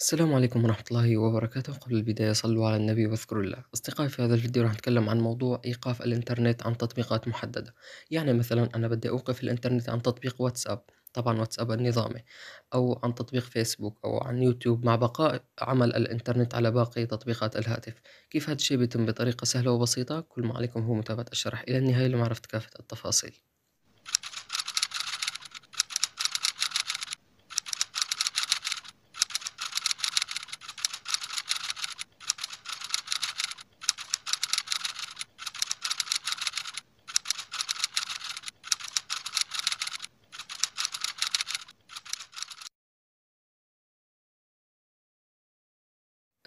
السلام عليكم ورحمة الله وبركاته قبل البداية صلوا على النبي واذكروا الله أصدقائي في هذا الفيديو راح نتكلم عن موضوع إيقاف الإنترنت عن تطبيقات محددة يعني مثلا أنا بدي أوقف الإنترنت عن تطبيق واتساب طبعا واتساب النظامي أو عن تطبيق فيسبوك أو عن يوتيوب مع بقاء عمل الإنترنت على باقي تطبيقات الهاتف كيف هذا الشيء بيتم بطريقة سهلة وبسيطة كل ما عليكم هو متابعة الشرح إلى النهاية لمعرفة كافة التفاصيل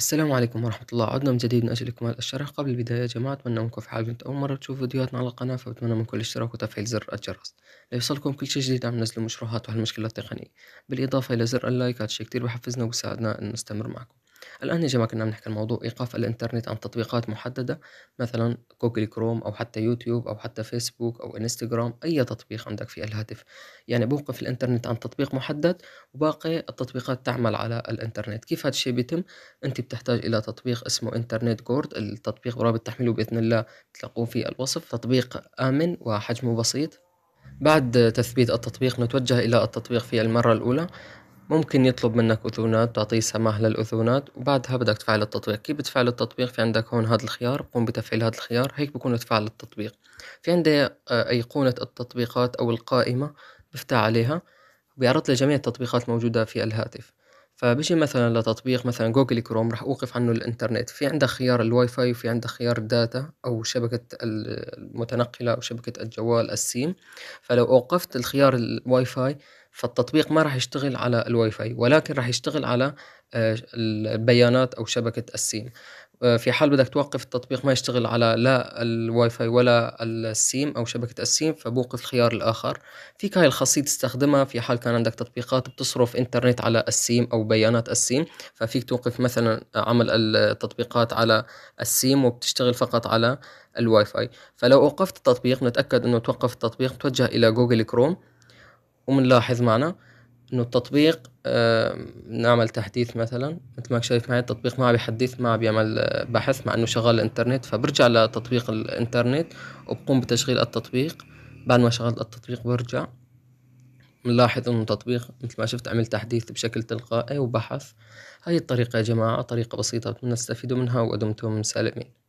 السلام عليكم ورحمة الله عدنا من جديد من أجل إكمال الشرح قبل البداية يا جماعة أتمنى منكم في حال كنت أول مرة تشوفوا فيديوهاتنا على القناة فأتمنى منكم الاشتراك وتفعيل زر الجرس ليوصلكم كل شيء جديد عم نزل مشروعات وهالمشكلة التقنية بالإضافة إلى زر اللايك هذا الشيء كتير بحفزنا وبساعدنا أن نستمر معكم الآن يا جماعة كنا بنحكي عن الموضوع إيقاف الإنترنت عن تطبيقات محددة مثلا جوجل كروم أو حتى يوتيوب أو حتى فيسبوك أو إنستغرام أي تطبيق عندك في الهاتف يعني بوقف الإنترنت عن تطبيق محدد وباقي التطبيقات تعمل على الإنترنت كيف هذا الشيء بيتم أنت بتحتاج إلى تطبيق اسمه إنترنت جورد التطبيق رابط تحميله بإذن الله تلاقوه في الوصف تطبيق آمن وحجمه بسيط بعد تثبيت التطبيق نتوجه إلى التطبيق في المرة الأولى ممكن يطلب منك أذونات تعطيه سماح للأذونات وبعدها بدك تفعل التطبيق كيف بتفعل التطبيق في عندك هون هذا الخيار قوم بتفعيل هذا الخيار هيك بكون تفعل التطبيق في عندي آه، أيقونة التطبيقات أو القائمة بفتح عليها بيعرض لي جميع التطبيقات الموجودة في الهاتف فبيجي مثلا لتطبيق مثلا جوجل كروم راح اوقف عنه الانترنت في عندك خيار الواي فاي وفي عندك خيار الداتا او شبكة المتنقلة او شبكة الجوال السيم فلو اوقفت الخيار الواي فاي فالتطبيق ما راح يشتغل على الواي فاي ولكن راح يشتغل على آه، البيانات او شبكه السيم آه، في حال بدك توقف التطبيق ما يشتغل على لا الواي فاي ولا السيم او شبكه السيم فبوقف الخيار الاخر فيك هاي الخاصيه تستخدمها في حال كان عندك تطبيقات بتصرف انترنت على السيم او بيانات السيم ففيك توقف مثلا عمل التطبيقات على السيم وبتشتغل فقط على الواي فاي فلو اوقفت التطبيق نتاكد انه توقف التطبيق توجه الى جوجل كروم ومنلاحظ معنا انه التطبيق آه نعمل تحديث مثلا انت ما شايف معي التطبيق ما عم بيحدث ما عم بيعمل بحث مع انه شغال الانترنت فبرجع لتطبيق الانترنت وبقوم بتشغيل التطبيق بعد ما شغلت التطبيق برجع بنلاحظ انه التطبيق مثل ما شفت عمل تحديث بشكل تلقائي وبحث هاي الطريقة يا جماعة طريقة بسيطة تستفيدوا منها ودمتم سالمين